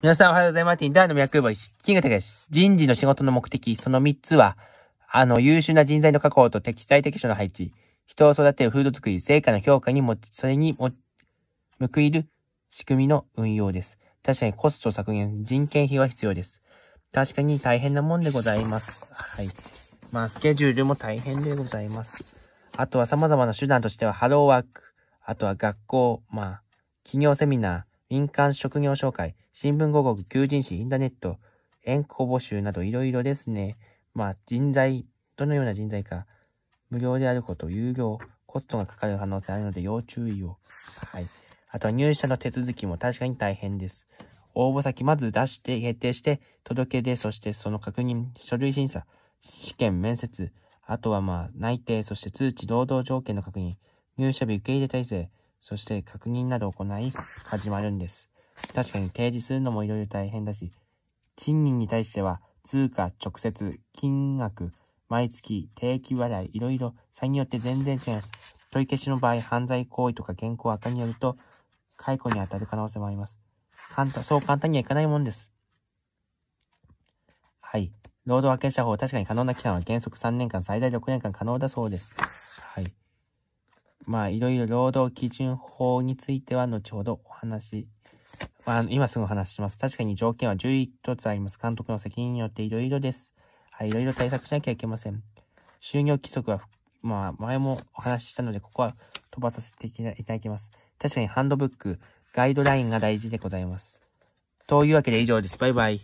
皆さんおはようございます。第の脈部石、金が高人事の仕事の目的、その3つは、あの、優秀な人材の確保と適材適所の配置、人を育てる風土作り、成果の評価にも、それにも、報いる仕組みの運用です。確かにコスト削減、人件費は必要です。確かに大変なもんでございます。はい。まあ、スケジュールも大変でございます。あとは様々な手段としては、ハローワーク、あとは学校、まあ、企業セミナー、民間職業紹介、新聞広告、求人誌、インターネット、援交募集などいろいろですね。まあ、人材、どのような人材か、無料であること、有料、コストがかかる可能性あるので要注意を。はい。あと、入社の手続きも確かに大変です。応募先まず出して、決定して、届け出、そしてその確認、書類審査、試験、面接、あとはまあ、内定、そして通知、労働条件の確認、入社日受け入れ体制、そして確認などを行い、始まるんです。確かに提示するのもいろいろ大変だし、賃金に対しては、通貨、直接、金額、毎月、定期払い、いろいろ、差によって全然違います。取り消しの場合、犯罪行為とか現行赤によると、解雇に当たる可能性もあります。簡単、そう簡単にはいかないもんです。はい。労働派遣者法、確かに可能な期間は原則3年間、最大6年間可能だそうです。はい。まあ、いろいろ労働基準法については後ほどお話、まあ、今すぐお話しします。確かに条件は11つあります。監督の責任によっていろいろです。はい、いろいろ対策しなきゃいけません。就業規則は、まあ、前もお話ししたので、ここは飛ばさせていただきます。確かにハンドブック、ガイドラインが大事でございます。というわけで以上です。バイバイ。